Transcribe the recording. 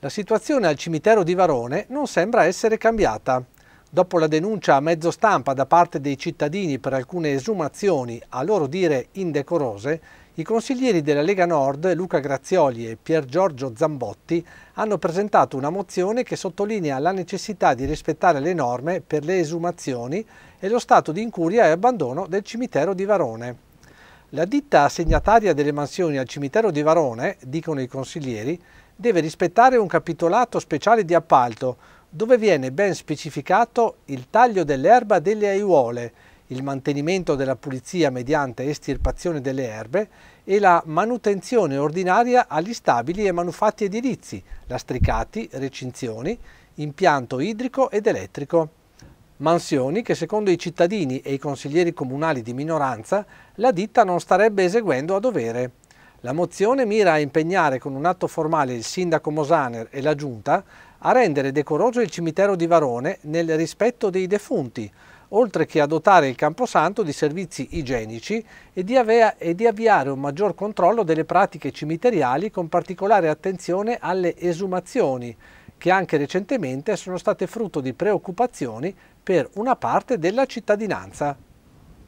La situazione al cimitero di Varone non sembra essere cambiata. Dopo la denuncia a mezzo stampa da parte dei cittadini per alcune esumazioni, a loro dire indecorose, i consiglieri della Lega Nord, Luca Grazioli e Pier Giorgio Zambotti, hanno presentato una mozione che sottolinea la necessità di rispettare le norme per le esumazioni e lo stato di incuria e abbandono del cimitero di Varone. La ditta assegnataria delle mansioni al cimitero di Varone, dicono i consiglieri, deve rispettare un capitolato speciale di appalto dove viene ben specificato il taglio dell'erba delle aiuole, il mantenimento della pulizia mediante estirpazione delle erbe e la manutenzione ordinaria agli stabili e manufatti edilizi, lastricati, recinzioni, impianto idrico ed elettrico mansioni che secondo i cittadini e i consiglieri comunali di minoranza la ditta non starebbe eseguendo a dovere. La mozione mira a impegnare con un atto formale il sindaco Mosaner e la giunta a rendere decoroso il cimitero di Varone nel rispetto dei defunti, oltre che a dotare il Camposanto di servizi igienici e di, e di avviare un maggior controllo delle pratiche cimiteriali con particolare attenzione alle esumazioni, che anche recentemente sono state frutto di preoccupazioni per una parte della cittadinanza.